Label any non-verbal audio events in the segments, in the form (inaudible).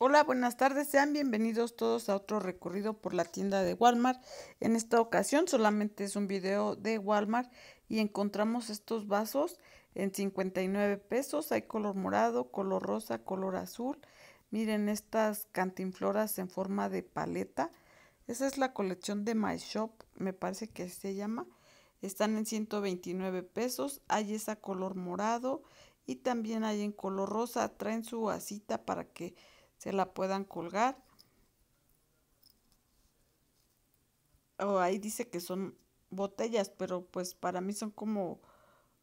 Hola, buenas tardes. Sean bienvenidos todos a otro recorrido por la tienda de Walmart. En esta ocasión solamente es un video de Walmart y encontramos estos vasos en 59 pesos. Hay color morado, color rosa, color azul. Miren estas cantinfloras en forma de paleta. Esa es la colección de My Shop, me parece que se llama. Están en 129 pesos. Hay esa color morado y también hay en color rosa. Traen su asita para que se la puedan colgar. O oh, ahí dice que son botellas, pero pues para mí son como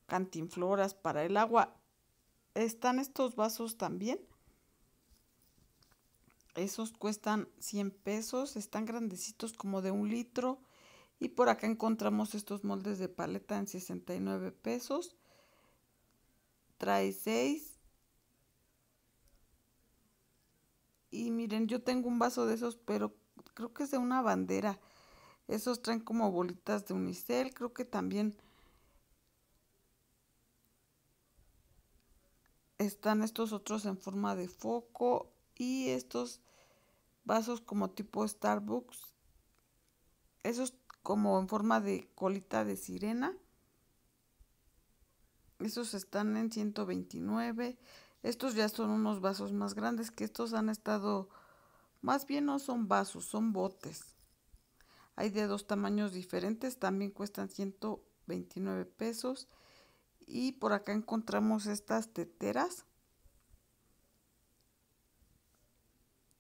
cantinfloras para el agua. Están estos vasos también. Esos cuestan 100 pesos, están grandecitos como de un litro. Y por acá encontramos estos moldes de paleta en 69 pesos. Trae 6 Y miren, yo tengo un vaso de esos, pero creo que es de una bandera. Esos traen como bolitas de unicel, creo que también están estos otros en forma de foco y estos vasos como tipo Starbucks. Esos como en forma de colita de sirena. Esos están en 129. Estos ya son unos vasos más grandes que estos han estado, más bien no son vasos, son botes. Hay de dos tamaños diferentes, también cuestan 129 pesos. Y por acá encontramos estas teteras.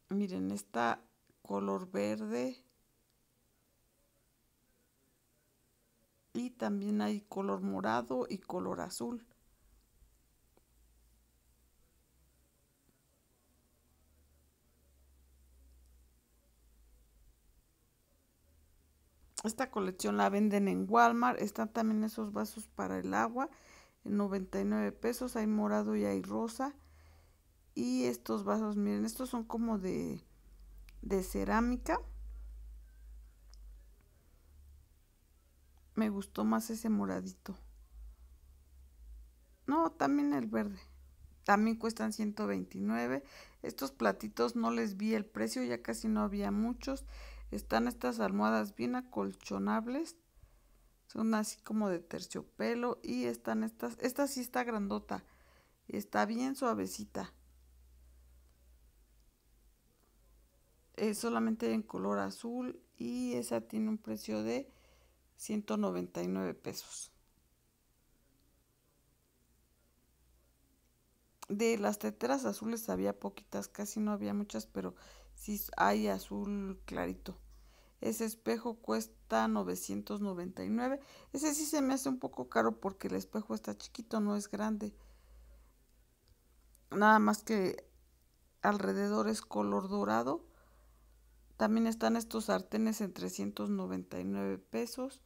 Miren, esta color verde. Y también hay color morado y color azul. Esta colección la venden en Walmart. Están también esos vasos para el agua en 99 pesos. Hay morado y hay rosa. Y estos vasos, miren, estos son como de, de cerámica. Me gustó más ese moradito. No, también el verde. También cuestan 129. Estos platitos no les vi el precio, ya casi no había muchos. Están estas almohadas bien acolchonables. Son así como de terciopelo. Y están estas. Esta sí está grandota. Está bien suavecita. Es eh, solamente en color azul. Y esa tiene un precio de 199 pesos. De las teteras azules había poquitas, casi no había muchas, pero si hay azul clarito. Ese espejo cuesta 999. Ese sí se me hace un poco caro porque el espejo está chiquito, no es grande. Nada más que alrededor es color dorado. También están estos sartenes en 399 pesos.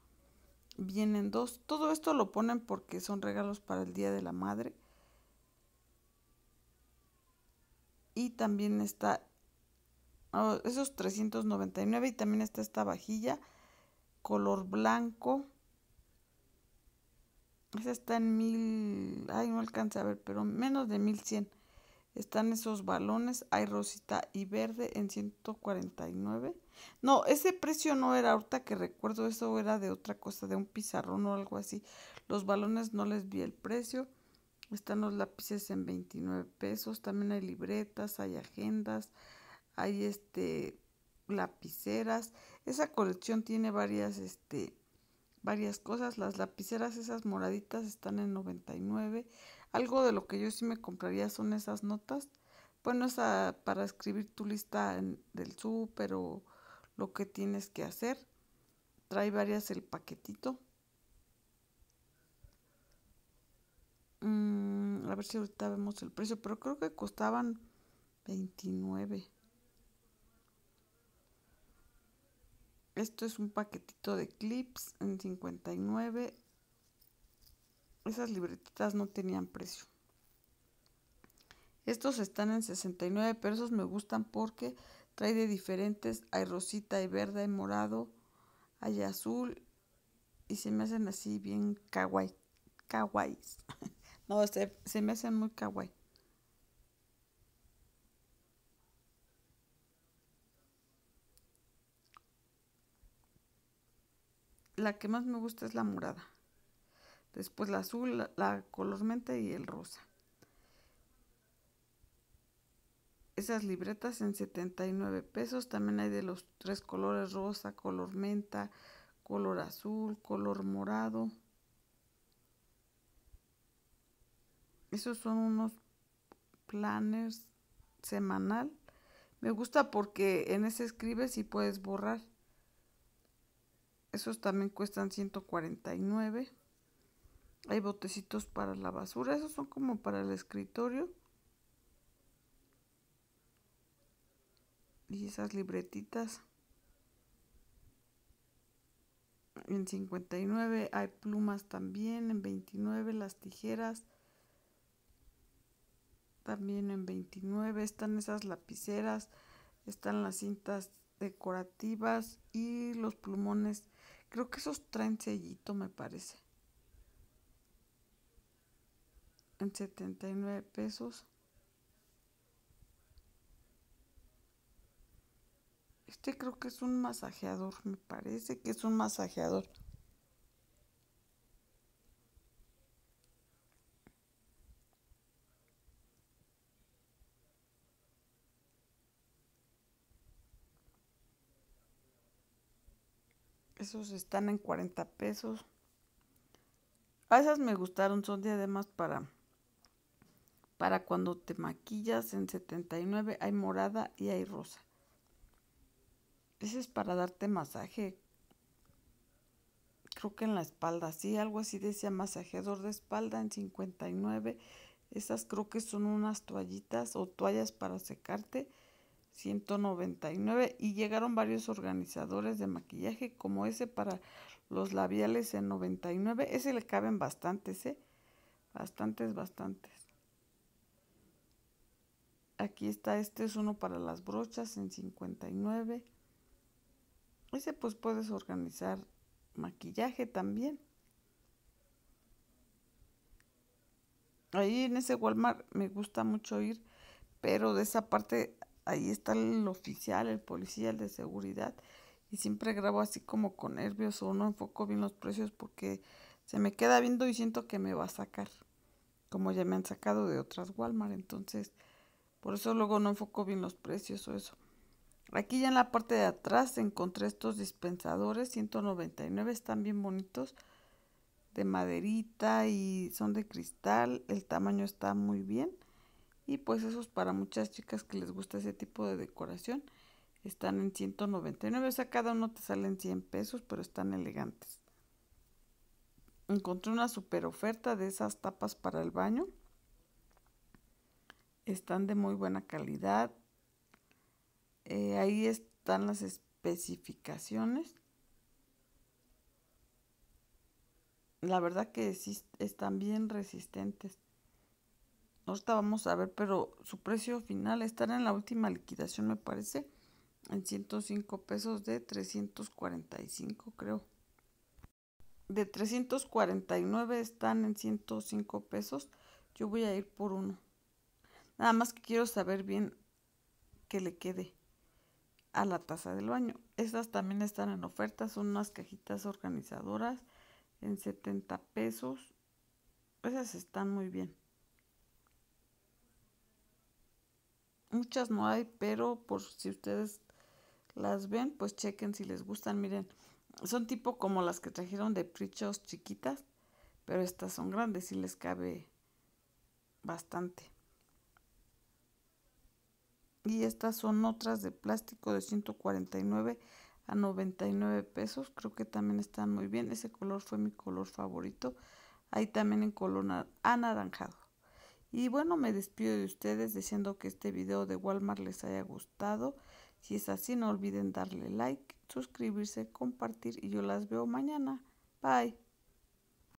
Vienen dos. Todo esto lo ponen porque son regalos para el Día de la Madre. Y también está Ah, esos 399 y también está esta vajilla color blanco. Esa está en mil, ay no alcance a ver, pero menos de 1100. Están esos balones, hay rosita y verde en 149. No, ese precio no era ahorita que recuerdo, eso era de otra cosa, de un pizarrón o algo así. Los balones no les vi el precio. Están los lápices en 29 pesos, también hay libretas, hay agendas, hay este lapiceras. Esa colección tiene varias, este, varias cosas. Las lapiceras, esas moraditas, están en 99. Algo de lo que yo sí me compraría son esas notas. Bueno, es para escribir tu lista del súper o lo que tienes que hacer. Trae varias el paquetito. Mm, a ver si ahorita vemos el precio, pero creo que costaban 29. Esto es un paquetito de clips en 59. Esas libretitas no tenían precio. Estos están en 69, pero me gustan porque trae de diferentes. Hay rosita, hay verde, hay morado, hay azul. Y se me hacen así bien kawaii. kawaii, (laughs) no, se, se me hacen muy kawaii. la que más me gusta es la morada. Después la azul, la, color menta y el rosa. Esas libretas en 79 pesos. También hay de los tres colores rosa, color menta, color azul, color morado. Esos son unos planners semanal. Me gusta porque en ese escribes y puedes borrar. Esos también cuestan 149. Hay botecitos para la basura. Esos son como para el escritorio. Y esas libretitas. En 59 hay plumas también. En 29 las tijeras. También en 29 están esas lapiceras. Están las cintas decorativas y los plumones Creo que esos traen sellito, me parece. En 79 pesos. Este creo que es un masajeador, me parece que es un masajeador. están en 40 pesos. A esas me gustaron, son de además para, para cuando te maquillas. En 79 hay morada y hay rosa. Ese es para darte masaje. Creo que en la espalda, sí, algo así decía masajeador de espalda en 59. Esas creo que son unas toallitas o toallas para secarte 199 y llegaron varios organizadores de maquillaje como ese para los labiales en 99. Ese le caben bastantes, ¿eh? Bastantes, bastantes. Aquí está, este es uno para las brochas en 59. Ese pues puedes organizar maquillaje también. Ahí en ese Walmart me gusta mucho ir, pero de esa parte ahí está el oficial, el policía, el de seguridad. Y siempre grabo así como con nervios o no enfoco bien los precios porque se me queda viendo y siento que me va a sacar. Como ya me han sacado de otras Walmart. Entonces, por eso luego no enfoco bien los precios o eso. Aquí ya en la parte de atrás encontré estos dispensadores. 199 están bien bonitos. De maderita y son de cristal. El tamaño está muy bien. Y pues esos para muchas chicas que les gusta ese tipo de decoración están en 199. O sea, cada uno te salen 100 pesos, pero están elegantes. Encontré una super oferta de esas tapas para el baño. Están de muy buena calidad. Eh, ahí están las especificaciones. La verdad que están bien resistentes. Ahorita vamos a ver, pero su precio final estará en la última liquidación, me parece, en 105 pesos de 345, creo. De 349 están en 105 pesos. Yo voy a ir por uno. Nada más que quiero saber bien que le quede a la taza del baño. Estas también están en oferta, son unas cajitas organizadoras en 70 pesos. Esas están muy bien. Muchas no hay, pero por si ustedes las ven, pues chequen si les gustan. Miren, son tipo como las que trajeron de Prichos chiquitas, pero estas son grandes y les cabe bastante. Y estas son otras de plástico de 149 a 99 pesos. Creo que también están muy bien. Ese color fue mi color favorito. Ahí también en color anaranjado. Y bueno, me despido de ustedes diciendo que este video de Walmart les haya gustado. Si es así, no olviden darle like, suscribirse, compartir y yo las veo mañana. Bye.